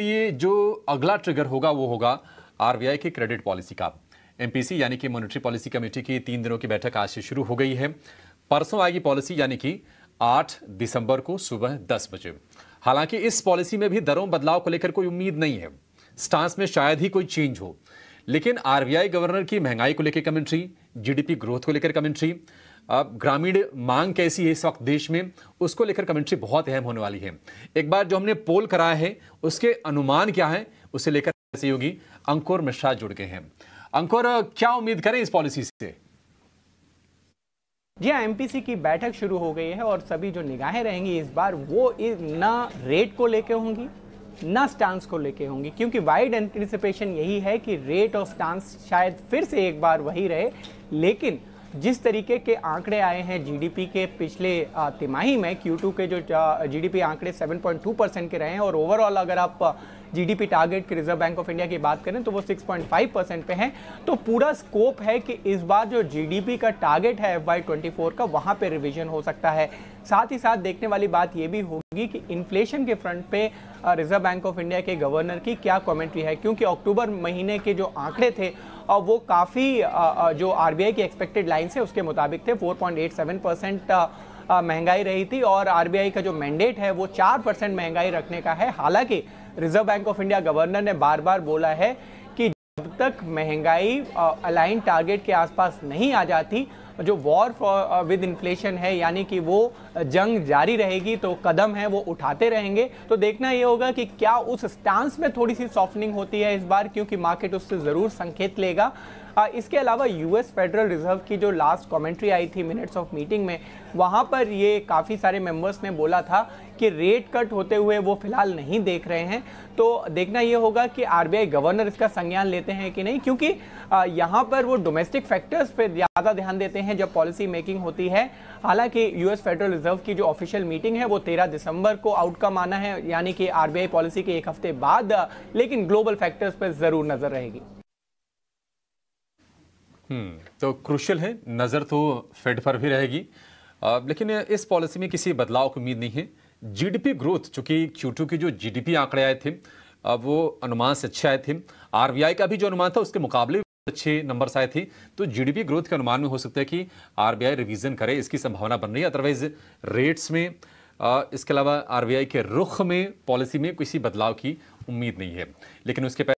ये जो अगला ट्रिगर होगा वो होगा आरबीआई की क्रेडिट पॉलिसी का एमपीसी यानी कि मॉनिटरी पॉलिसी कमेटी की तीन दिनों की बैठक आज से शुरू हो गई है परसों आएगी पॉलिसी यानी कि 8 दिसंबर को सुबह 10 बजे हालांकि इस पॉलिसी में भी दरों बदलाव को लेकर कोई उम्मीद नहीं है स्टांस में शायद ही कोई चेंज हो लेकिन आरबीआई गवर्नर की महंगाई को लेकर कमेंट्री जीडीपी ग्रोथ को लेकर कमेंट्री ग्रामीण मांग कैसी है इस वक्त देश में उसको लेकर कमेंट्री बहुत अहम होने वाली है एक बार जो हमने पोल कराया है उसके अनुमान क्या है उसे लेकर सहयोगी अंकुर मिश्रा जुड़ गए हैं अंकुर क्या उम्मीद करें इस पॉलिसी से जी हाँ एमपीसी की बैठक शुरू हो गई है और सभी जो निगाहें रहेंगी इस बार वो ना रेट को लेके होंगी ना स्टांस को लेके होंगी क्योंकि वाइड एंटिसिपेशन यही है कि रेट और स्टांस शायद फिर से एक बार वही रहे लेकिन जिस तरीके के आंकड़े आए हैं जीडीपी के पिछले तिमाही में क्यू के जो जीडीपी आंकड़े 7.2 परसेंट के रहे हैं और ओवरऑल अगर आप जीडीपी टारगेट की रिजर्व बैंक ऑफ इंडिया की बात करें तो वो 6.5 परसेंट पे है तो पूरा स्कोप है कि इस बार जो जीडीपी का टारगेट है एफ वाई का वहाँ पर रिविजन हो सकता है साथ ही साथ देखने वाली बात ये भी होगी कि इन्फ्लेशन के फ्रंट पे रिजर्व बैंक ऑफ इंडिया के गवर्नर की क्या कमेंट्री है क्योंकि अक्टूबर महीने के जो आंकड़े थे और वो काफ़ी जो आरबीआई की एक्सपेक्टेड लाइन से उसके मुताबिक थे 4.87 परसेंट महंगाई रही थी और आर का जो मैंडेट है वो चार परसेंट महंगाई रखने का है हालांकि Reserve Bank of India governor ने बार बार बोला है कि जब तक महंगाई अलाइन टारगेट के आसपास नहीं आ जाती जो वॉर फॉर विद इन्फ्लेशन है यानी कि वो जंग जारी रहेगी तो कदम है वो उठाते रहेंगे तो देखना ये होगा कि क्या उस स्टांस में थोड़ी सी सॉफ्टनिंग होती है इस बार क्योंकि मार्केट उससे ज़रूर संकेत लेगा इसके अलावा यूएस फेडरल रिजर्व की जो लास्ट कमेंट्री आई थी मिनट्स ऑफ मीटिंग में वहाँ पर ये काफ़ी सारे मेंबर्स ने बोला था कि रेट कट होते हुए वो फिलहाल नहीं देख रहे हैं तो देखना ये होगा कि आरबीआई गवर्नर इसका संज्ञान लेते हैं कि नहीं क्योंकि यहाँ पर वो डोमेस्टिक फैक्टर्स पे ज़्यादा ध्यान देते हैं जब पॉलिसी मेकिंग होती है हालांकि यूएस फेडरल रिजर्व की जो ऑफिशियल मीटिंग है वो 13 दिसंबर को आउटकम आना है यानी कि आर पॉलिसी के एक हफ्ते बाद लेकिन ग्लोबल फैक्टर्स पर ज़रूर नज़र रहेगी हम्म। तो क्रूशल है नज़र तो फेड पर भी रहेगी लेकिन इस पॉलिसी में किसी बदलाव की उम्मीद नहीं है जीडीपी ग्रोथ चूँकि क्यूटू के जो जीडीपी आंकड़े आए थे वो अनुमान से अच्छे आए थे आरबीआई का भी जो अनुमान था उसके मुकाबले अच्छे नंबर्स आए थे तो जीडीपी ग्रोथ के अनुमान में हो सकता है कि आरबीआई रिवीजन करे इसकी संभावना बन रही है अदरवाइज रेट्स में इसके अलावा आरबीआई के रुख में पॉलिसी में किसी बदलाव की उम्मीद नहीं है लेकिन उसके